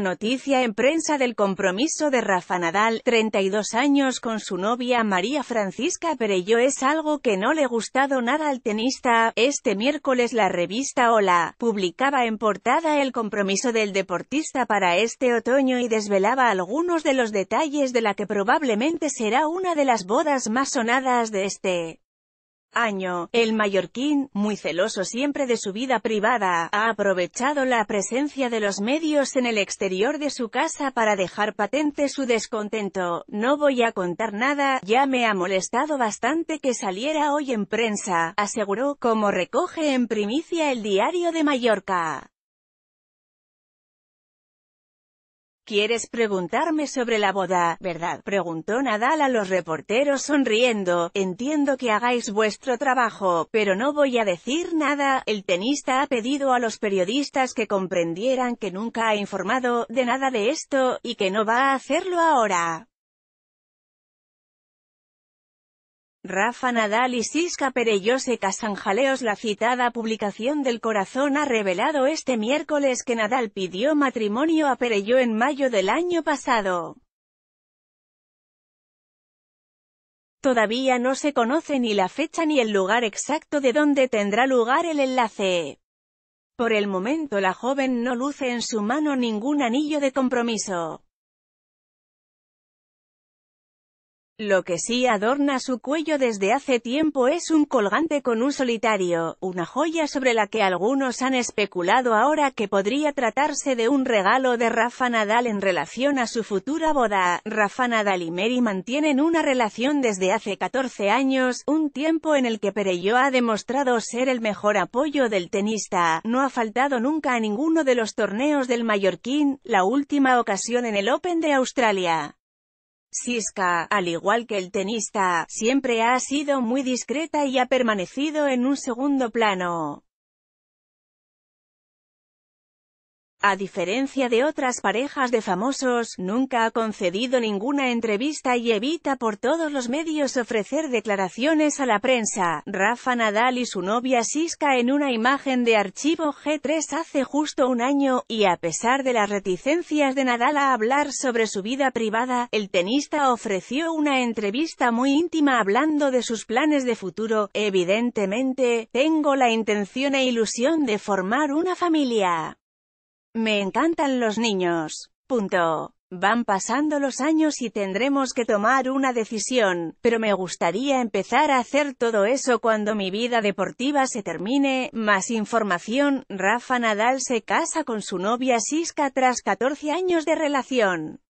noticia en prensa del compromiso de Rafa Nadal, 32 años con su novia María Francisca Perello es algo que no le gustado nada al tenista. Este miércoles la revista Hola, publicaba en portada el compromiso del deportista para este otoño y desvelaba algunos de los detalles de la que probablemente será una de las bodas más sonadas de este año, el mallorquín, muy celoso siempre de su vida privada, ha aprovechado la presencia de los medios en el exterior de su casa para dejar patente su descontento. No voy a contar nada, ya me ha molestado bastante que saliera hoy en prensa, aseguró, como recoge en primicia el diario de Mallorca. ¿Quieres preguntarme sobre la boda, verdad? Preguntó Nadal a los reporteros sonriendo. Entiendo que hagáis vuestro trabajo, pero no voy a decir nada. El tenista ha pedido a los periodistas que comprendieran que nunca ha informado de nada de esto, y que no va a hacerlo ahora. Rafa Nadal y Siska Pereyose se La citada publicación del Corazón ha revelado este miércoles que Nadal pidió matrimonio a Perelló en mayo del año pasado. Todavía no se conoce ni la fecha ni el lugar exacto de donde tendrá lugar el enlace. Por el momento la joven no luce en su mano ningún anillo de compromiso. Lo que sí adorna su cuello desde hace tiempo es un colgante con un solitario, una joya sobre la que algunos han especulado ahora que podría tratarse de un regalo de Rafa Nadal en relación a su futura boda. Rafa Nadal y Mary mantienen una relación desde hace 14 años, un tiempo en el que Perello ha demostrado ser el mejor apoyo del tenista, no ha faltado nunca a ninguno de los torneos del mallorquín, la última ocasión en el Open de Australia. Siska, al igual que el tenista, siempre ha sido muy discreta y ha permanecido en un segundo plano. A diferencia de otras parejas de famosos, nunca ha concedido ninguna entrevista y evita por todos los medios ofrecer declaraciones a la prensa. Rafa Nadal y su novia Siska en una imagen de archivo G3 hace justo un año, y a pesar de las reticencias de Nadal a hablar sobre su vida privada, el tenista ofreció una entrevista muy íntima hablando de sus planes de futuro. Evidentemente, tengo la intención e ilusión de formar una familia. Me encantan los niños. Punto. Van pasando los años y tendremos que tomar una decisión, pero me gustaría empezar a hacer todo eso cuando mi vida deportiva se termine. Más información, Rafa Nadal se casa con su novia Siska tras 14 años de relación.